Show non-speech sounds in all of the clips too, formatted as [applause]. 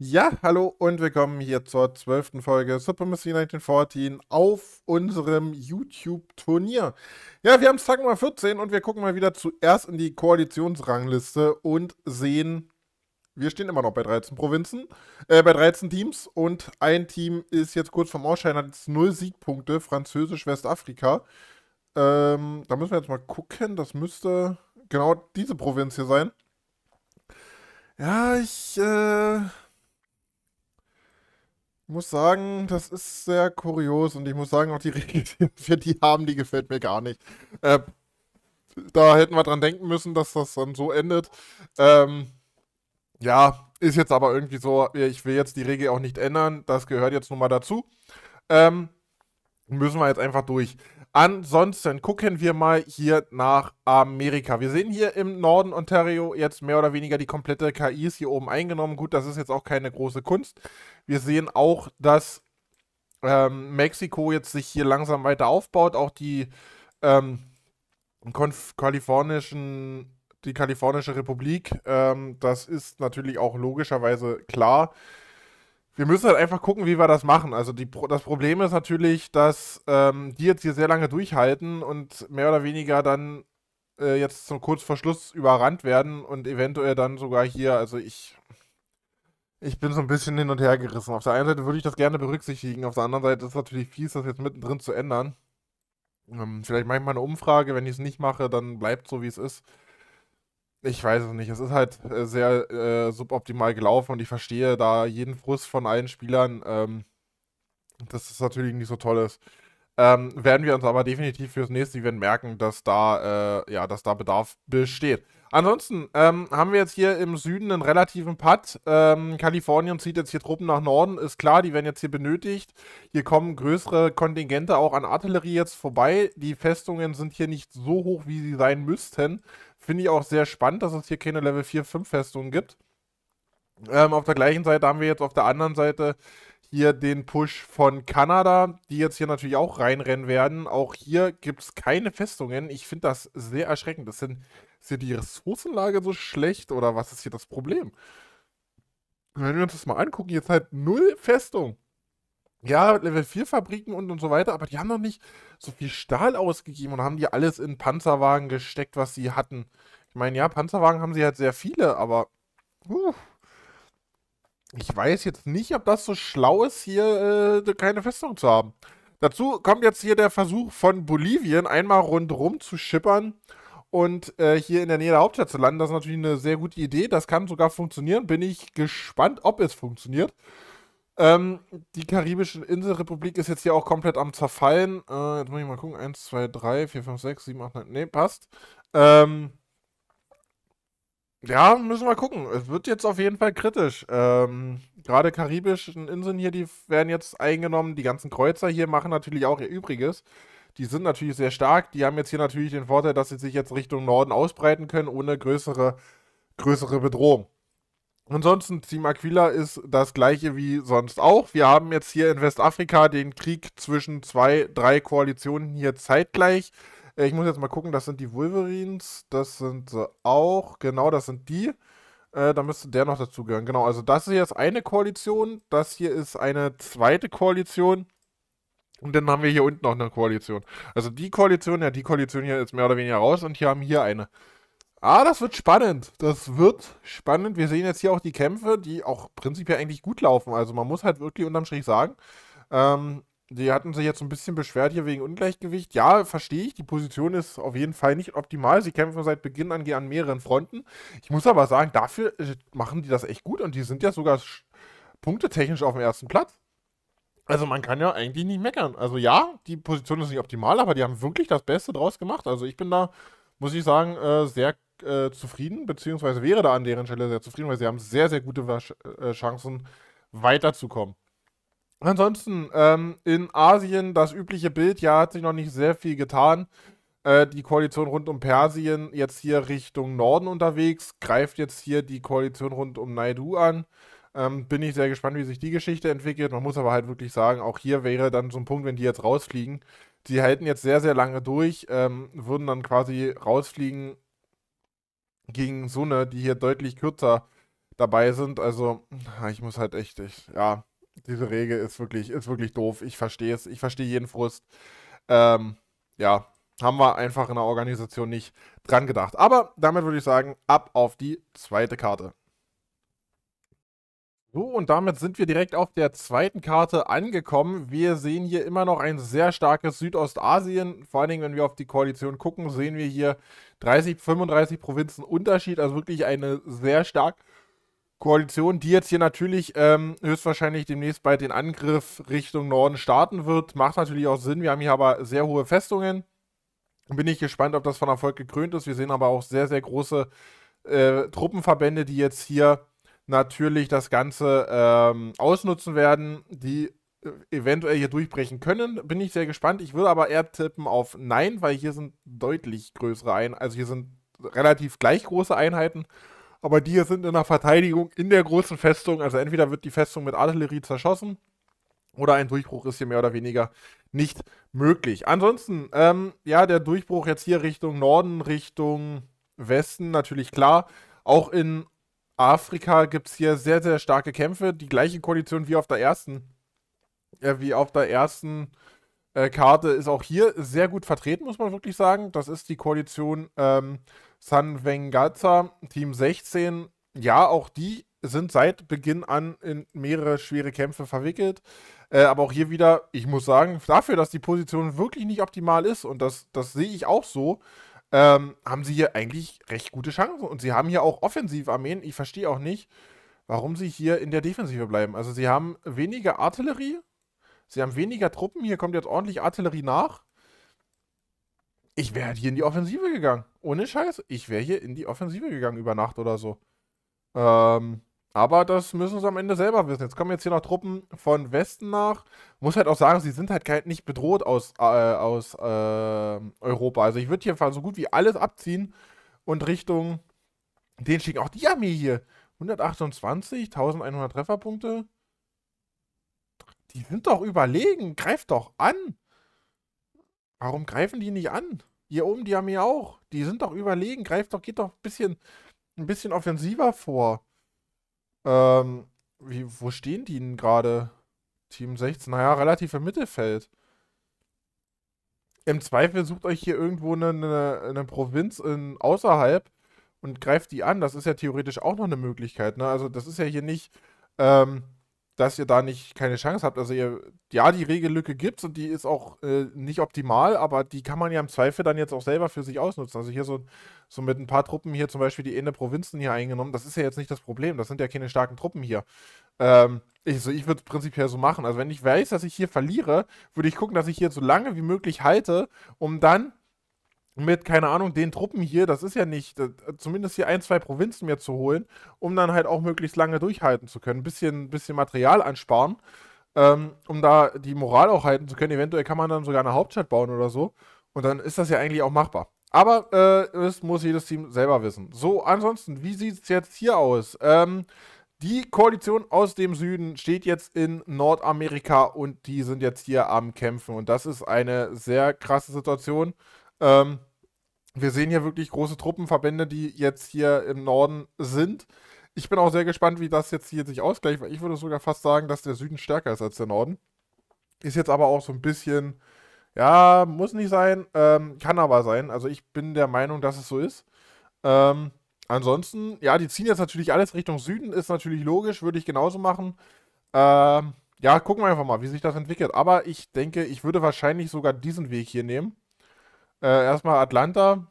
Ja, hallo und willkommen hier zur zwölften Folge Super Supremacy 1914 auf unserem YouTube-Turnier. Ja, wir haben Tag Nummer 14 und wir gucken mal wieder zuerst in die Koalitionsrangliste und sehen, wir stehen immer noch bei 13 Provinzen, äh, bei 13 Teams und ein Team ist jetzt kurz vorm Ausscheiden, hat jetzt 0 Siegpunkte, Französisch-Westafrika. Ähm, da müssen wir jetzt mal gucken, das müsste genau diese Provinz hier sein. Ja, ich, äh muss sagen, das ist sehr kurios und ich muss sagen, auch die [laughs] Regel, die wir die haben, die gefällt mir gar nicht. Äh, da hätten wir dran denken müssen, dass das dann so endet. Ähm, ja, ist jetzt aber irgendwie so, ich will jetzt die Regel auch nicht ändern, das gehört jetzt nun mal dazu. Ähm, müssen wir jetzt einfach durch. Ansonsten gucken wir mal hier nach Amerika. Wir sehen hier im Norden Ontario jetzt mehr oder weniger die komplette KI ist hier oben eingenommen. Gut, das ist jetzt auch keine große Kunst. Wir sehen auch, dass ähm, Mexiko jetzt sich hier langsam weiter aufbaut. Auch die ähm, kalifornischen, die kalifornische Republik, ähm, das ist natürlich auch logischerweise klar wir müssen halt einfach gucken, wie wir das machen. Also die, das Problem ist natürlich, dass ähm, die jetzt hier sehr lange durchhalten und mehr oder weniger dann äh, jetzt zum kurz vor Schluss überrannt werden und eventuell dann sogar hier, also ich, ich bin so ein bisschen hin und her gerissen. Auf der einen Seite würde ich das gerne berücksichtigen, auf der anderen Seite ist es natürlich fies, das jetzt mittendrin zu ändern. Ähm, vielleicht mache ich mal eine Umfrage, wenn ich es nicht mache, dann bleibt so, wie es ist. Ich weiß es nicht. Es ist halt äh, sehr äh, suboptimal gelaufen und ich verstehe da jeden Frust von allen Spielern, ähm, dass es natürlich nicht so toll ist. Ähm, werden wir uns aber definitiv fürs nächste Event merken, dass da, äh, ja, dass da Bedarf besteht. Ansonsten ähm, haben wir jetzt hier im Süden einen relativen Putt. Ähm, Kalifornien zieht jetzt hier Truppen nach Norden, ist klar, die werden jetzt hier benötigt. Hier kommen größere Kontingente auch an Artillerie jetzt vorbei. Die Festungen sind hier nicht so hoch, wie sie sein müssten. Finde ich auch sehr spannend, dass es hier keine Level 4-5-Festung gibt. Ähm, auf der gleichen Seite haben wir jetzt auf der anderen Seite hier den Push von Kanada, die jetzt hier natürlich auch reinrennen werden. Auch hier gibt es keine Festungen. Ich finde das sehr erschreckend. Das sind, ist hier die Ressourcenlage so schlecht oder was ist hier das Problem? Wenn wir uns das mal angucken, jetzt halt null Festung. Ja, Level 4 Fabriken und, und so weiter, aber die haben noch nicht so viel Stahl ausgegeben und haben die alles in Panzerwagen gesteckt, was sie hatten. Ich meine, ja, Panzerwagen haben sie halt sehr viele, aber uh, ich weiß jetzt nicht, ob das so schlau ist, hier äh, keine Festung zu haben. Dazu kommt jetzt hier der Versuch von Bolivien, einmal rundherum zu schippern und äh, hier in der Nähe der Hauptstadt zu landen. Das ist natürlich eine sehr gute Idee. Das kann sogar funktionieren. Bin ich gespannt, ob es funktioniert. Ähm, die Karibische Inselrepublik ist jetzt hier auch komplett am Zerfallen. Äh, jetzt muss ich mal gucken. 1, 2, 3, 4, 5, 6, 7, 8, 9. Ne, passt. Ähm, ja, müssen wir gucken. Es wird jetzt auf jeden Fall kritisch. Ähm, Gerade karibischen Inseln hier, die werden jetzt eingenommen. Die ganzen Kreuzer hier machen natürlich auch ihr Übriges. Die sind natürlich sehr stark. Die haben jetzt hier natürlich den Vorteil, dass sie sich jetzt Richtung Norden ausbreiten können, ohne größere, größere Bedrohung. Ansonsten, Team Aquila ist das gleiche wie sonst auch. Wir haben jetzt hier in Westafrika den Krieg zwischen zwei, drei Koalitionen hier zeitgleich. Äh, ich muss jetzt mal gucken, das sind die Wolverines, das sind sie auch, genau, das sind die. Äh, da müsste der noch dazugehören. Genau, also das hier ist eine Koalition, das hier ist eine zweite Koalition. Und dann haben wir hier unten noch eine Koalition. Also die Koalition, ja, die Koalition hier ist mehr oder weniger raus und hier haben hier eine. Ah, das wird spannend. Das wird spannend. Wir sehen jetzt hier auch die Kämpfe, die auch prinzipiell eigentlich gut laufen. Also man muss halt wirklich unterm Strich sagen, ähm, die hatten sich jetzt ein bisschen beschwert hier wegen Ungleichgewicht. Ja, verstehe ich. Die Position ist auf jeden Fall nicht optimal. Sie kämpfen seit Beginn an, an mehreren Fronten. Ich muss aber sagen, dafür äh, machen die das echt gut und die sind ja sogar punktetechnisch auf dem ersten Platz. Also man kann ja eigentlich nicht meckern. Also ja, die Position ist nicht optimal, aber die haben wirklich das Beste draus gemacht. Also ich bin da, muss ich sagen, äh, sehr äh, zufrieden, beziehungsweise wäre da an deren Stelle sehr zufrieden, weil sie haben sehr, sehr gute äh, Chancen, weiterzukommen. Ansonsten ähm, in Asien das übliche Bild, ja, hat sich noch nicht sehr viel getan. Äh, die Koalition rund um Persien jetzt hier Richtung Norden unterwegs, greift jetzt hier die Koalition rund um Naidu an. Ähm, bin ich sehr gespannt, wie sich die Geschichte entwickelt. Man muss aber halt wirklich sagen, auch hier wäre dann so ein Punkt, wenn die jetzt rausfliegen. Die halten jetzt sehr, sehr lange durch, ähm, würden dann quasi rausfliegen gegen Sunne, die hier deutlich kürzer dabei sind. Also, ich muss halt echt, ich, ja, diese Regel ist wirklich, ist wirklich doof. Ich verstehe es. Ich verstehe jeden Frust. Ähm, ja, haben wir einfach in der Organisation nicht dran gedacht. Aber damit würde ich sagen, ab auf die zweite Karte. So, und damit sind wir direkt auf der zweiten Karte angekommen. Wir sehen hier immer noch ein sehr starkes Südostasien. Vor allen Dingen, wenn wir auf die Koalition gucken, sehen wir hier 30, 35 Provinzen Unterschied. Also wirklich eine sehr starke Koalition, die jetzt hier natürlich ähm, höchstwahrscheinlich demnächst bald den Angriff Richtung Norden starten wird. Macht natürlich auch Sinn. Wir haben hier aber sehr hohe Festungen. Bin ich gespannt, ob das von Erfolg gekrönt ist. Wir sehen aber auch sehr, sehr große äh, Truppenverbände, die jetzt hier natürlich das Ganze ähm, ausnutzen werden, die äh, eventuell hier durchbrechen können. Bin ich sehr gespannt. Ich würde aber eher tippen auf Nein, weil hier sind deutlich größere Einheiten, also hier sind relativ gleich große Einheiten. Aber die hier sind in der Verteidigung in der großen Festung. Also entweder wird die Festung mit Artillerie zerschossen oder ein Durchbruch ist hier mehr oder weniger nicht möglich. Ansonsten, ähm, ja, der Durchbruch jetzt hier Richtung Norden, Richtung Westen, natürlich klar. Auch in Afrika gibt es hier sehr, sehr starke Kämpfe. Die gleiche Koalition wie auf der ersten, äh, wie auf der ersten äh, Karte ist auch hier sehr gut vertreten, muss man wirklich sagen. Das ist die Koalition ähm, San Vengaza, Team 16. Ja, auch die sind seit Beginn an in mehrere schwere Kämpfe verwickelt. Äh, aber auch hier wieder, ich muss sagen, dafür, dass die Position wirklich nicht optimal ist, und das, das sehe ich auch so, ähm, haben sie hier eigentlich recht gute Chancen. Und sie haben hier auch Offensivarmeen. Ich verstehe auch nicht, warum sie hier in der Defensive bleiben. Also sie haben weniger Artillerie, sie haben weniger Truppen. Hier kommt jetzt ordentlich Artillerie nach. Ich wäre halt hier in die Offensive gegangen. Ohne Scheiß. Ich wäre hier in die Offensive gegangen über Nacht oder so. Ähm, aber das müssen sie am Ende selber wissen. Jetzt kommen jetzt hier noch Truppen von Westen nach. Muss halt auch sagen, sie sind halt nicht bedroht aus, äh, aus äh, Europa. Also ich würde hier so gut wie alles abziehen und Richtung den schicken. Auch die Armee hier. 128, 1100 Trefferpunkte. Die sind doch überlegen. Greift doch an. Warum greifen die nicht an? Hier oben die Armee auch. Die sind doch überlegen. Greift doch, geht doch ein bisschen, ein bisschen offensiver vor. Ähm, wie, wo stehen die denn gerade? Team 16, naja, relativ im Mittelfeld. Im Zweifel sucht euch hier irgendwo eine, eine, eine Provinz in, außerhalb und greift die an. Das ist ja theoretisch auch noch eine Möglichkeit. Ne? Also das ist ja hier nicht, ähm, dass ihr da nicht keine Chance habt. Also ihr, ja, die Regellücke gibt es und die ist auch äh, nicht optimal, aber die kann man ja im Zweifel dann jetzt auch selber für sich ausnutzen. Also hier so, so mit ein paar Truppen hier zum Beispiel die Ende Provinzen hier eingenommen, das ist ja jetzt nicht das Problem, das sind ja keine starken Truppen hier. Ähm, ich, so, ich würde es prinzipiell so machen. Also wenn ich weiß, dass ich hier verliere, würde ich gucken, dass ich hier so lange wie möglich halte, um dann mit, keine Ahnung, den Truppen hier, das ist ja nicht, zumindest hier ein, zwei Provinzen mehr zu holen, um dann halt auch möglichst lange durchhalten zu können. Ein bisschen, bisschen Material ansparen, ähm, um da die Moral auch halten zu können. Eventuell kann man dann sogar eine Hauptstadt bauen oder so. Und dann ist das ja eigentlich auch machbar. Aber äh, das muss jedes Team selber wissen. So, ansonsten, wie sieht es jetzt hier aus? Ähm, die Koalition aus dem Süden steht jetzt in Nordamerika und die sind jetzt hier am Kämpfen. Und das ist eine sehr krasse Situation. Ähm, wir sehen hier wirklich große Truppenverbände, die jetzt hier im Norden sind. Ich bin auch sehr gespannt, wie das jetzt hier sich ausgleicht, weil ich würde sogar fast sagen, dass der Süden stärker ist als der Norden. Ist jetzt aber auch so ein bisschen, ja, muss nicht sein, ähm, kann aber sein. Also ich bin der Meinung, dass es so ist. Ähm, ansonsten, ja, die ziehen jetzt natürlich alles Richtung Süden, ist natürlich logisch, würde ich genauso machen. Ähm, ja, gucken wir einfach mal, wie sich das entwickelt. Aber ich denke, ich würde wahrscheinlich sogar diesen Weg hier nehmen. Äh, erstmal Atlanta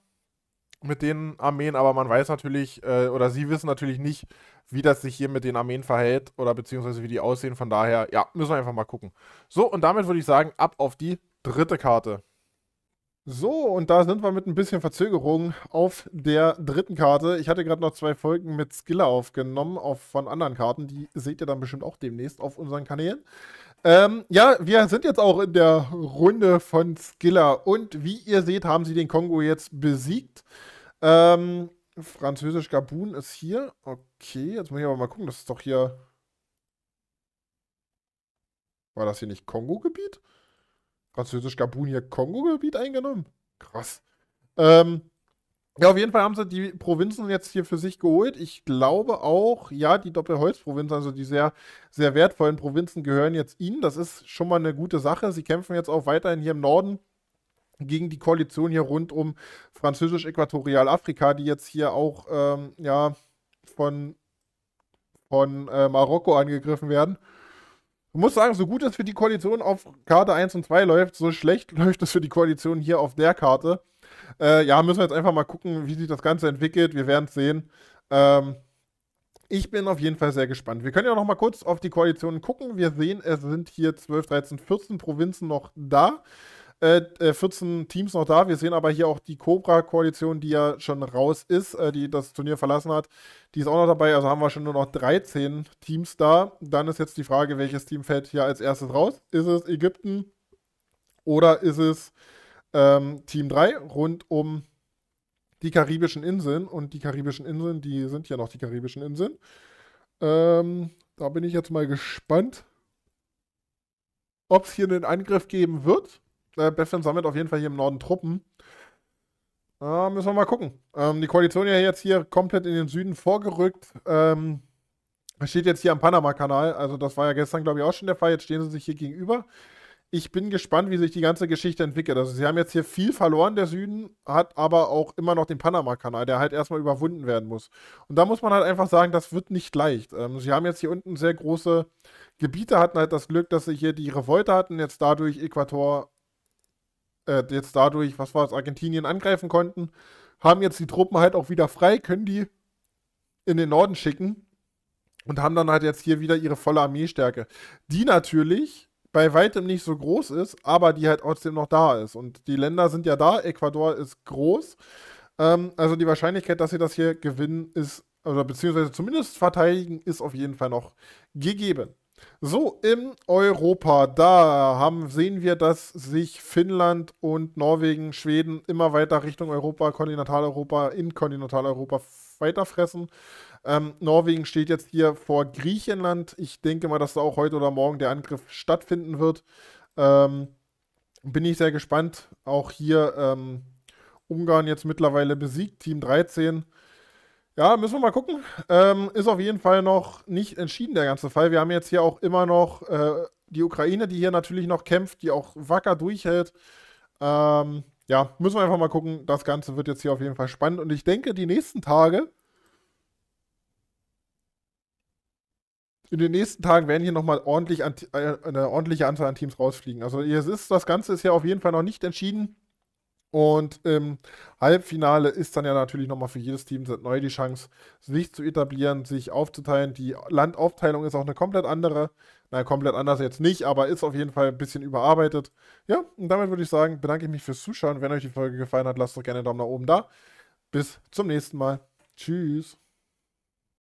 mit den Armeen, aber man weiß natürlich, äh, oder sie wissen natürlich nicht, wie das sich hier mit den Armeen verhält oder beziehungsweise wie die aussehen. Von daher, ja, müssen wir einfach mal gucken. So, und damit würde ich sagen, ab auf die dritte Karte. So, und da sind wir mit ein bisschen Verzögerung auf der dritten Karte. Ich hatte gerade noch zwei Folgen mit Skiller aufgenommen auf, von anderen Karten. Die seht ihr dann bestimmt auch demnächst auf unseren Kanälen. Ähm, ja, wir sind jetzt auch in der Runde von Skiller. Und wie ihr seht, haben sie den Kongo jetzt besiegt. Ähm, Französisch Gabun ist hier. Okay, jetzt muss ich aber mal gucken. Das ist doch hier... War das hier nicht Kongo-Gebiet? französisch-Gabunia-Kongo-Gebiet eingenommen. Krass. Ähm, ja, auf jeden Fall haben sie die Provinzen jetzt hier für sich geholt. Ich glaube auch, ja, die Doppelholzprovinzen, also die sehr, sehr wertvollen Provinzen, gehören jetzt ihnen. Das ist schon mal eine gute Sache. Sie kämpfen jetzt auch weiterhin hier im Norden gegen die Koalition hier rund um Französisch-Äquatorialafrika, die jetzt hier auch ähm, ja, von, von äh, Marokko angegriffen werden. Ich muss sagen, so gut es für die Koalition auf Karte 1 und 2 läuft, so schlecht [laughs] läuft es für die Koalition hier auf der Karte. Äh, ja, müssen wir jetzt einfach mal gucken, wie sich das Ganze entwickelt. Wir werden es sehen. Ähm, ich bin auf jeden Fall sehr gespannt. Wir können ja noch mal kurz auf die Koalition gucken. Wir sehen, es sind hier 12, 13, 14 Provinzen noch da. Äh, äh, 14 Teams noch da. Wir sehen aber hier auch die Cobra-Koalition, die ja schon raus ist, äh, die das Turnier verlassen hat. Die ist auch noch dabei. Also haben wir schon nur noch 13 Teams da. Dann ist jetzt die Frage, welches Team fällt hier als erstes raus? Ist es Ägypten oder ist es ähm, Team 3 rund um die karibischen Inseln? Und die karibischen Inseln, die sind ja noch die karibischen Inseln. Ähm, da bin ich jetzt mal gespannt, ob es hier einen Angriff geben wird äh, Bethlehem sammelt auf jeden Fall hier im Norden Truppen. Äh, müssen wir mal gucken. Ähm, die Koalition ja jetzt hier komplett in den Süden vorgerückt. Ähm, steht jetzt hier am Panama-Kanal. Also das war ja gestern, glaube ich, auch schon der Fall. Jetzt stehen sie sich hier gegenüber. Ich bin gespannt, wie sich die ganze Geschichte entwickelt. Also sie haben jetzt hier viel verloren, der Süden, hat aber auch immer noch den Panama-Kanal, der halt erstmal überwunden werden muss. Und da muss man halt einfach sagen, das wird nicht leicht. Ähm, sie haben jetzt hier unten sehr große Gebiete, hatten halt das Glück, dass sie hier die Revolte hatten, jetzt dadurch Äquator äh, jetzt dadurch, was war es, Argentinien angreifen konnten, haben jetzt die Truppen halt auch wieder frei, können die in den Norden schicken und haben dann halt jetzt hier wieder ihre volle Armeestärke, die natürlich bei weitem nicht so groß ist, aber die halt trotzdem noch da ist. Und die Länder sind ja da, Ecuador ist groß. Ähm, also die Wahrscheinlichkeit, dass sie das hier gewinnen, ist, oder beziehungsweise zumindest verteidigen, ist auf jeden Fall noch gegeben. So, in Europa, da haben, sehen wir, dass sich Finnland und Norwegen, Schweden immer weiter Richtung Europa, Kontinentaleuropa, in Kontinentaleuropa weiterfressen. Ähm, Norwegen steht jetzt hier vor Griechenland. Ich denke mal, dass da auch heute oder morgen der Angriff stattfinden wird. Ähm, bin ich sehr gespannt. Auch hier ähm, Ungarn jetzt mittlerweile besiegt, Team 13. Ja, müssen wir mal gucken. Ähm, ist auf jeden Fall noch nicht entschieden, der ganze Fall. Wir haben jetzt hier auch immer noch äh, die Ukraine, die hier natürlich noch kämpft, die auch wacker durchhält. Ähm, ja, müssen wir einfach mal gucken. Das Ganze wird jetzt hier auf jeden Fall spannend. Und ich denke, die nächsten Tage, in den nächsten Tagen werden hier nochmal ordentlich an, äh, eine ordentliche Anzahl an Teams rausfliegen. Also es ist, das Ganze ist ja auf jeden Fall noch nicht entschieden. Und im ähm, Halbfinale ist dann ja natürlich nochmal für jedes Team neu die Chance, sich zu etablieren, sich aufzuteilen. Die Landaufteilung ist auch eine komplett andere. Nein, komplett anders jetzt nicht, aber ist auf jeden Fall ein bisschen überarbeitet. Ja, und damit würde ich sagen, bedanke ich mich fürs Zuschauen. Wenn euch die Folge gefallen hat, lasst doch gerne einen Daumen nach oben da. Bis zum nächsten Mal. Tschüss.